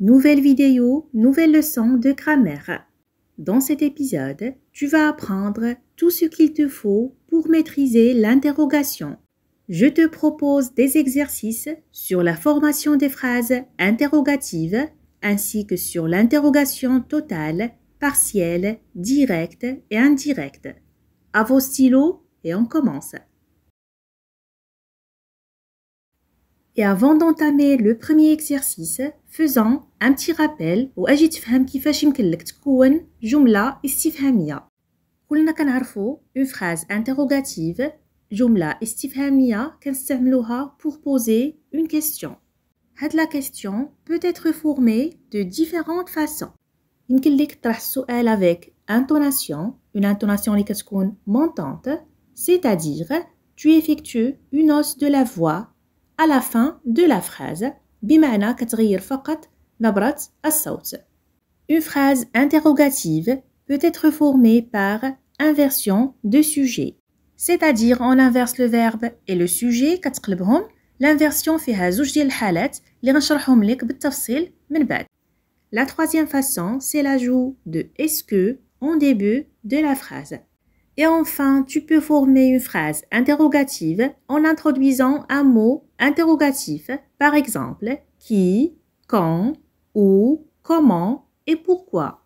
Nouvelle vidéo, nouvelle leçon de grammaire. Dans cet épisode, tu vas apprendre tout ce qu'il te faut pour maîtriser l'interrogation. Je te propose des exercices sur la formation des phrases interrogatives ainsi que sur l'interrogation totale, partielle, directe et indirecte. À vos stylos et on commence. Et avant d'entamer le premier exercice, faisons un petit rappel واجي que vous يمكن لك تكون est استفهامية. كلنا une phrase interrogative jumla est كنستعملوها pour poser une question. Had la question peut être formée de différentes façons. يمكن لك avec intonation, une intonation qui est montante, c'est-à-dire tu effectues une hausse de la voix à la fin de la phrase بمعنى كتغير فقط نبرة الصوت. Une phrase interrogative peut être formée par inversion de sujet. C'est-à-dire on inverse le verbe et le sujet كتقلبهم L'inversion فيها زوج ديال الحالات اللي غنشرحهم لك بالتفصيل من بعد. La troisième façon, c'est l'ajout de est-ce que en début de la phrase. Et enfin, tu peux former une phrase interrogative en introduisant un mot interrogatif, par exemple qui, quand, où, comment et pourquoi.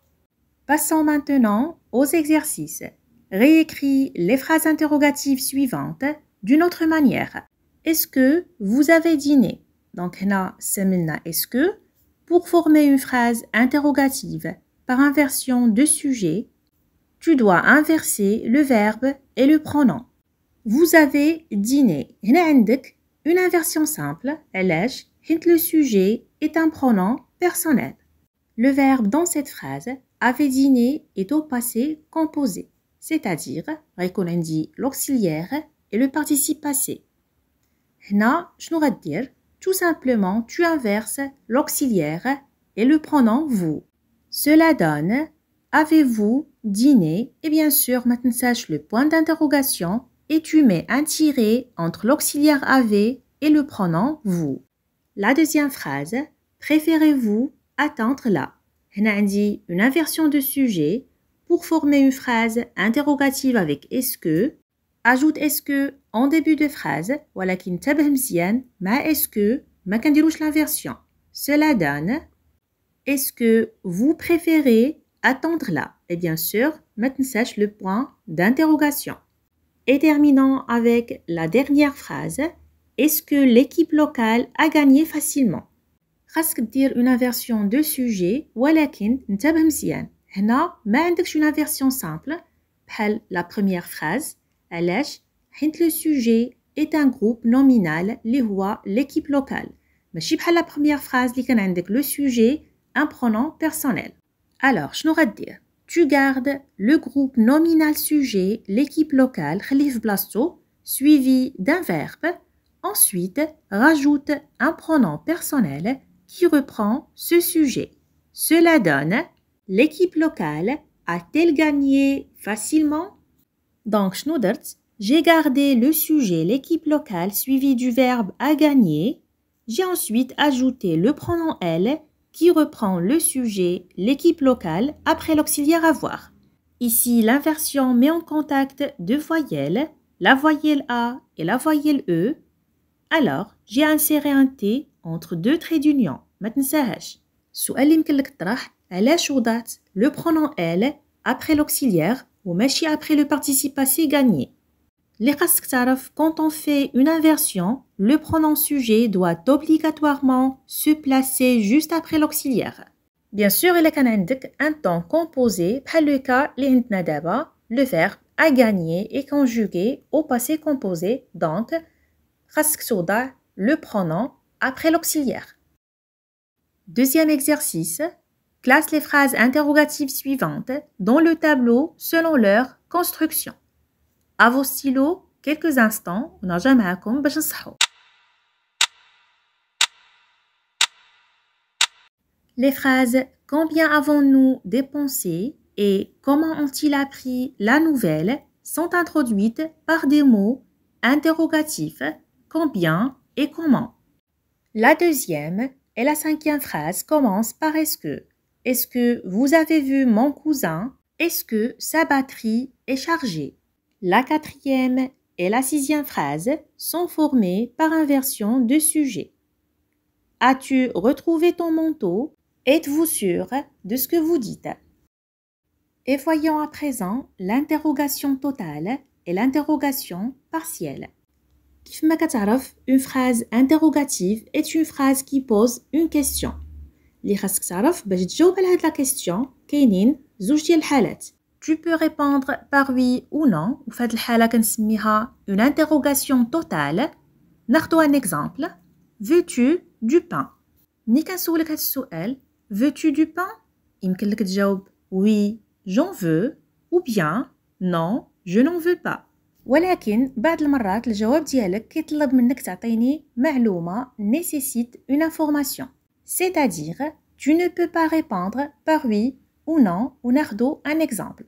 Passons maintenant aux exercices. Réécris les phrases interrogatives suivantes d'une autre manière. Est-ce que vous avez dîné Donc, na semina est-ce que pour former une phrase interrogative par inversion de sujet tu dois inverser le verbe et le pronom. Vous avez dîné. Une inversion simple, le sujet est un pronom personnel. Le verbe dans cette phrase, avait dîné, est au passé composé, c'est-à-dire, dit l'auxiliaire et le participe passé. je nous tout simplement, tu inverses l'auxiliaire et le pronom vous. Cela donne Avez-vous dîné Et eh bien sûr, maintenant sache le point d'interrogation et tu mets un tiret entre l'auxiliaire avez et le pronom vous. La deuxième phrase, préférez-vous attendre là On dit une inversion de sujet pour former une phrase interrogative avec est-ce que. Ajoute est-ce que en début de phrase, voilà qui ma est-ce que, ma l'inversion. Cela donne est-ce que vous préférez attendre là. Et bien sûr, maintenant sèche le point d'interrogation. Et terminons avec la dernière phrase. Est-ce que l'équipe locale a gagné facilement? Rasque dire une inversion de sujet, walakin n'tabhem sien. Hna, ma une inversion simple. Pel la première phrase, alèche, le sujet est un groupe nominal, rois l'équipe locale. Mais la première phrase, li le sujet, un pronom personnel. Alors, je dire tu gardes le groupe nominal sujet, l'équipe locale, Khalif Blasto, suivi d'un verbe. Ensuite, rajoute un pronom personnel qui reprend ce sujet. Cela donne l'équipe locale a-t-elle gagné facilement Donc, Schnudertz, j'ai gardé le sujet, l'équipe locale, suivi du verbe a gagné ». J'ai ensuite ajouté le pronom elle qui reprend le sujet, l'équipe locale, après l'auxiliaire avoir. Ici, l'inversion met en contact deux voyelles, la voyelle A et la voyelle E. Alors, j'ai inséré un T entre deux traits d'union. maintenant c'est « h ». اللي يمكن لك تطرح علاش وضعت le après l'auxiliaire ou « وماشي après le participe passé gagné quand on fait une inversion, le pronom sujet doit obligatoirement se placer juste après l'auxiliaire. Bien sûr, il y a un temps composé par le cas le verbe a gagné est conjugué au passé composé, donc le pronom après l'auxiliaire. Deuxième exercice, classe les phrases interrogatives suivantes dans le tableau selon leur construction à vos stylos quelques instants ونرجع باش ben, Les phrases Combien avons-nous dépensé et Comment ont-ils appris la nouvelle sont introduites par des mots interrogatifs Combien et comment. La deuxième et la cinquième phrase commencent par Est-ce que Est-ce que vous avez vu mon cousin Est-ce que sa batterie est chargée la quatrième et la sixième phrase sont formées par inversion de sujet. As-tu retrouvé ton manteau Êtes-vous sûr de ce que vous dites Et voyons à présent l'interrogation totale et l'interrogation partielle. Une phrase interrogative est une phrase qui pose une question. la question, tu peux répondre par oui ou non. Ou fait une interrogation totale. Nardo un exemple. Veux-tu du pain? Ni Veux-tu du pain? Oui, j'en veux. Ou bien, non, je n'en veux pas. ولكن بعض المرات الجواب ديالك كيطلب منك تعطيني معلومة nécessite une information. C'est-à-dire, tu ne peux pas répondre par oui ou non ou nardo un exemple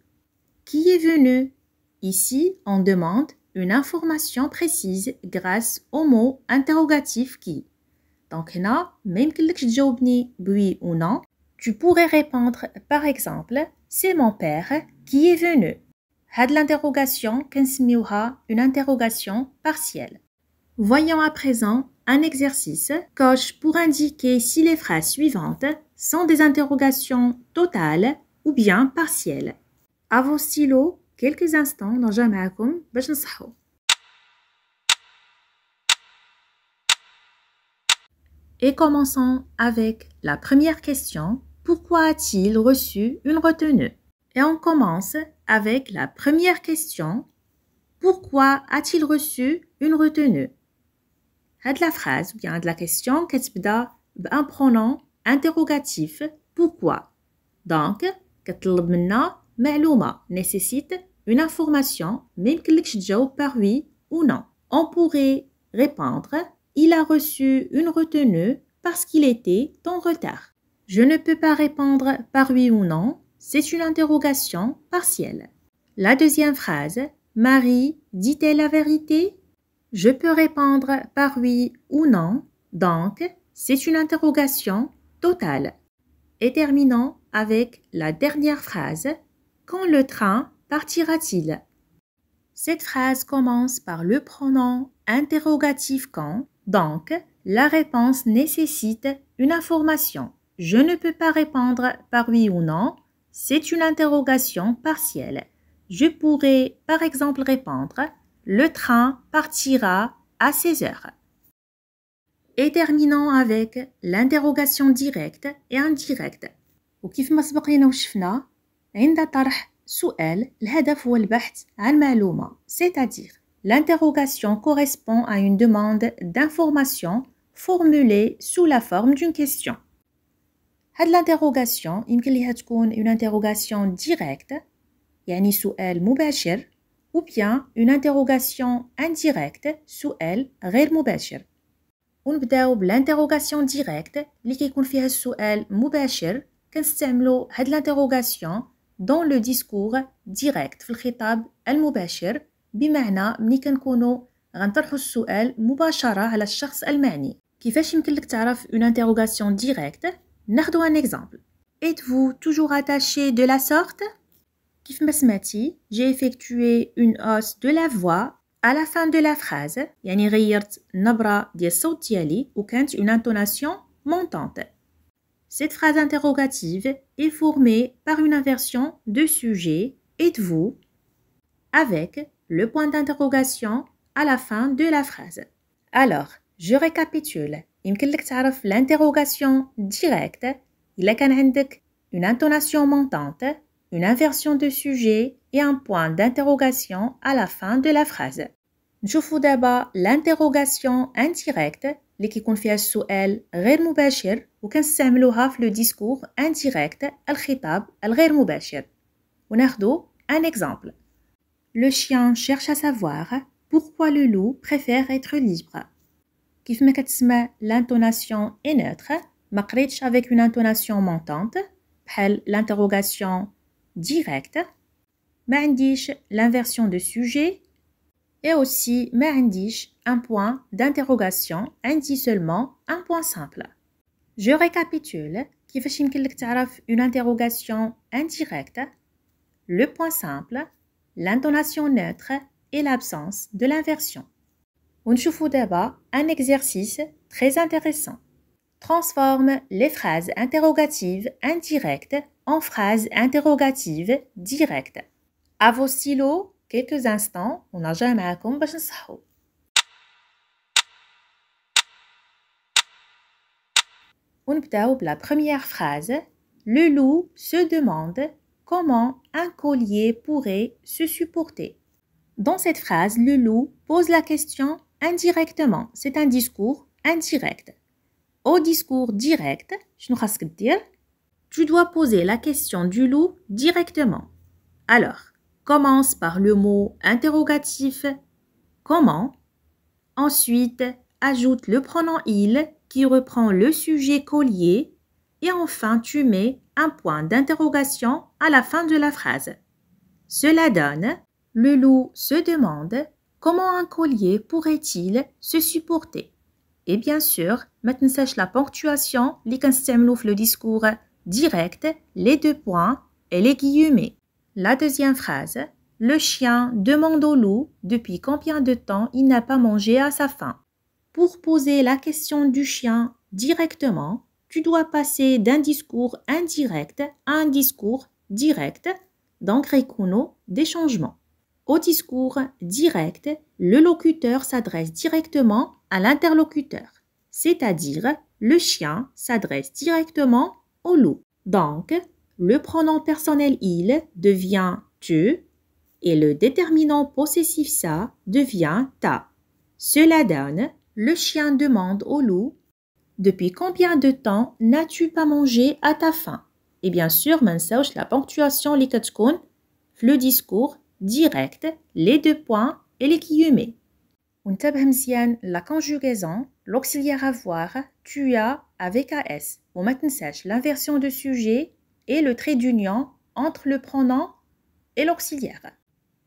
qui est venu. Ici, on demande une information précise grâce au mot interrogatif qui. Donc, même que oui ou non, tu pourrais répondre par exemple C'est mon père qui est venu. Had l'interrogation une interrogation partielle. Voyons à présent un exercice coche pour indiquer si les phrases suivantes sont des interrogations totales ou bien partielles. A vos stylos quelques instants dans معكم باش نصحو Et commençons avec la première question. Pourquoi a-t-il reçu une retenue Et on commence avec la première question. Pourquoi a-t-il reçu une retenue de la phrase ou bien de la question كتبدا un pronom interrogatif pourquoi. Donc كطلب l'homme nécessite une information même que Joe par oui ou non. On pourrait répondre il a reçu une retenue parce qu'il était en retard. Je ne peux pas répondre par oui ou non, c'est une interrogation partielle. La deuxième phrase Marie dit-elle la vérité Je peux répondre par oui ou non, donc c'est une interrogation totale. Et terminons avec la dernière phrase quand le train partira-t-il Cette phrase commence par le pronom interrogatif quand, donc la réponse nécessite une information. Je ne peux pas répondre par oui ou non, c'est une interrogation partielle. Je pourrais par exemple répondre Le train partira à 16 heures. Et terminons avec l'interrogation directe et indirecte. عند طرح سؤال الهدف هو البحث عن معلومة c'est-à-dire l'interrogation correspond à une demande d'information formulée sous la forme d'une question هاد l'interrogation يمكن ليها تكون une interrogation directe يعني سؤال مباشر ou bien une interrogation indirecte سؤال غير مباشر ونبداو بالانتروغاسيون directe اللي كيكون فيها السؤال مباشر كنستعملو هاد الانتروغاسيون دون لو ديسكور ديريكت في الخطاب المباشر بمعنى ملي كنكونوا غنطرحوا السؤال مباشره على الشخص المعني كيفاش يمكن لك تعرف اون انتيروغاسيون ديريكت ناخذ ان اكزامبل Êtes-vous toujours attaché de la sorte كيف ما سمعتي جي effectué اون اوس دو la voix à la fin de la phrase يعني غيرت النبره ديال الصوت ديالي وكانت اون انتوناسيون مونطونت Cette phrase interrogative est formée par une inversion de sujet êtes-vous avec le point d'interrogation à la fin de la phrase. Alors, je récapitule. l'interrogation directe il une intonation montante, une inversion de sujet et un point d'interrogation à la fin de la phrase. Je fous d'abord l'interrogation indirecte le qui confient sur elle red mou ou qui semble le discours indirect al-khatab al-red mou béchir un un exemple le chien cherche à savoir pourquoi le loup préfère être libre give l'intonation est neutre avec une intonation montante elle l'interrogation directe m'indige l'inversion de sujet et aussi mais indique un point d'interrogation indique seulement un point simple. Je récapitule qu'il une interrogation indirecte, le point simple, l'intonation neutre et l'absence de l'inversion. ونشوفوا d'abord un exercice très intéressant. Transforme les phrases interrogatives indirectes en phrases interrogatives directes. À vos stylos quelques instants on ça. On نصحو la première phrase le loup se demande comment un collier pourrait se supporter dans cette phrase le loup pose la question indirectement c'est un discours indirect au discours direct je شنو خاصك dire. tu dois poser la question du loup directement alors commence par le mot interrogatif comment. Ensuite, ajoute le pronom il qui reprend le sujet collier. Et enfin, tu mets un point d'interrogation à la fin de la phrase. Cela donne le loup se demande comment un collier pourrait-il se supporter. Et bien sûr, maintenant sache la ponctuation, les le discours direct, les deux points et les guillemets. La deuxième phrase, le chien demande au loup depuis combien de temps il n'a pas mangé à sa faim. Pour poser la question du chien directement, tu dois passer d'un discours indirect à un discours direct, donc a des changements. Au discours direct, le locuteur s'adresse directement à l'interlocuteur, c'est-à-dire le chien s'adresse directement au loup. Donc, le pronom personnel il devient tu et le déterminant possessif ça devient ta. Cela donne le chien demande au loup Depuis combien de temps n'as-tu pas mangé à ta faim Et bien sûr, la ponctuation les le discours direct, les deux points et les guillemets. On la conjugaison « l'auxiliaire à voir »« tu as avec as وما sèche l'inversion de sujet et le trait d'union entre le pronom et l'auxiliaire.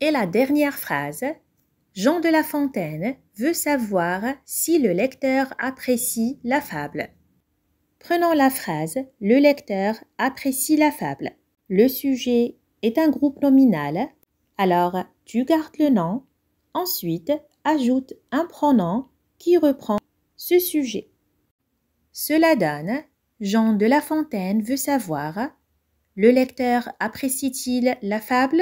Et la dernière phrase, Jean de La Fontaine veut savoir si le lecteur apprécie la fable. Prenons la phrase Le lecteur apprécie la fable. Le sujet est un groupe nominal, alors tu gardes le nom, ensuite ajoute un pronom qui reprend ce sujet. Cela donne Jean de La Fontaine veut savoir le lecteur apprécie-t-il la fable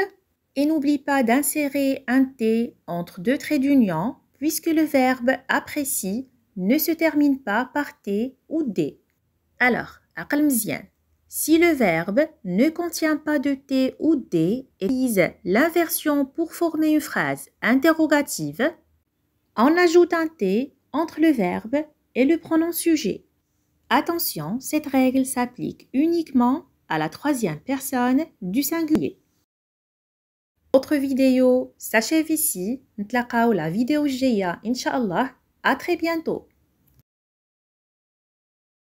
Et n'oublie pas d'insérer un T entre deux traits d'union, puisque le verbe apprécie ne se termine pas par T ou D. Alors, à Kalmzien, si le verbe ne contient pas de T ou D, utilise l'inversion pour former une phrase interrogative. On ajoute un T entre le verbe et le pronom sujet. Attention, cette règle s'applique uniquement à la troisième personne du singulier. Autre vidéo s'achève ici. نتلاقاو la vidéo jea, inshallah À très bientôt.